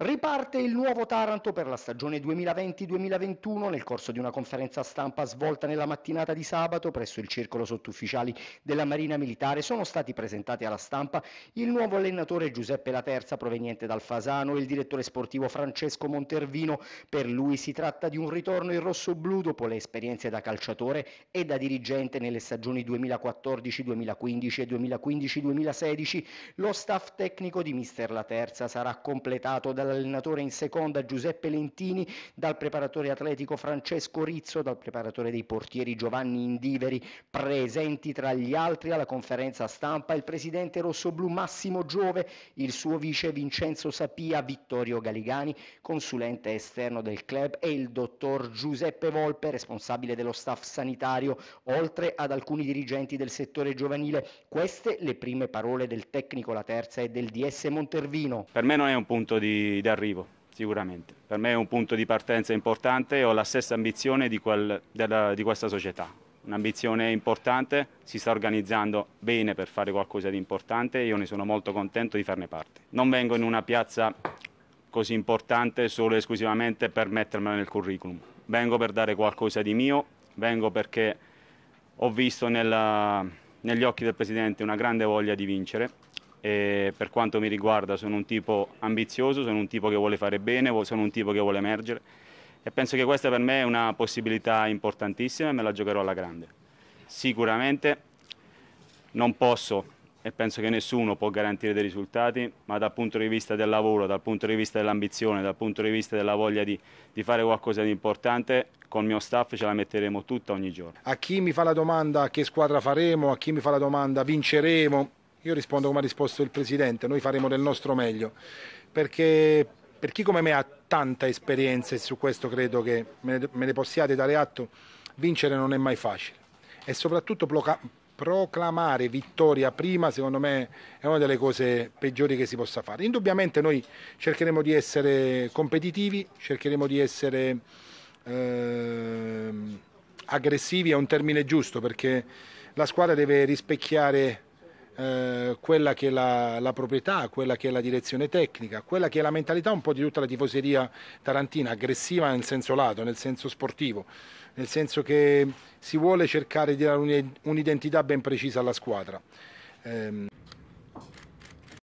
Riparte il nuovo Taranto per la stagione 2020-2021 nel corso di una conferenza stampa svolta nella mattinata di sabato presso il circolo sottufficiali della Marina Militare sono stati presentati alla stampa il nuovo allenatore Giuseppe Laterza proveniente dal Fasano e il direttore sportivo Francesco Montervino. Per lui si tratta di un ritorno in rosso-blu dopo le esperienze da calciatore e da dirigente nelle stagioni 2014-2015 e 2015-2016. Lo staff tecnico di Mister Laterza sarà completato dal dall'allenatore in seconda Giuseppe Lentini, dal preparatore atletico Francesco Rizzo, dal preparatore dei portieri Giovanni Indiveri, presenti tra gli altri alla conferenza stampa il presidente rossoblu Massimo Giove, il suo vice Vincenzo Sapia, Vittorio Galigani, consulente esterno del club e il dottor Giuseppe Volpe, responsabile dello staff sanitario, oltre ad alcuni dirigenti del settore giovanile. Queste le prime parole del tecnico La Terza e del DS Montervino. Per me non è un punto di di, arrivo, sicuramente. Per me è un punto di partenza importante e ho la stessa ambizione di, quel, della, di questa società. Un'ambizione importante, si sta organizzando bene per fare qualcosa di importante e io ne sono molto contento di farne parte. Non vengo in una piazza così importante solo e esclusivamente per mettermela nel curriculum. Vengo per dare qualcosa di mio, vengo perché ho visto nella, negli occhi del Presidente una grande voglia di vincere e per quanto mi riguarda sono un tipo ambizioso, sono un tipo che vuole fare bene, sono un tipo che vuole emergere e penso che questa per me è una possibilità importantissima e me la giocherò alla grande. Sicuramente non posso e penso che nessuno può garantire dei risultati, ma dal punto di vista del lavoro, dal punto di vista dell'ambizione, dal punto di vista della voglia di, di fare qualcosa di importante, con il mio staff ce la metteremo tutta ogni giorno. A chi mi fa la domanda che squadra faremo, a chi mi fa la domanda vinceremo, io rispondo come ha risposto il Presidente, noi faremo del nostro meglio, perché per chi come me ha tanta esperienza e su questo credo che me ne, me ne possiate dare atto, vincere non è mai facile e soprattutto ploca- proclamare vittoria prima secondo me è una delle cose peggiori che si possa fare. Indubbiamente noi cercheremo di essere competitivi, cercheremo di essere eh, aggressivi, è un termine giusto perché la squadra deve rispecchiare eh, quella che è la, la, proprietà, quella che è la direzione tecnica, quella che è la mentalità un po' di tutta la tifoseria tarantina, aggressiva nel senso lato, nel senso sportivo, nel senso che si vuole cercare di dare un'identità ben precisa alla squadra. Eh,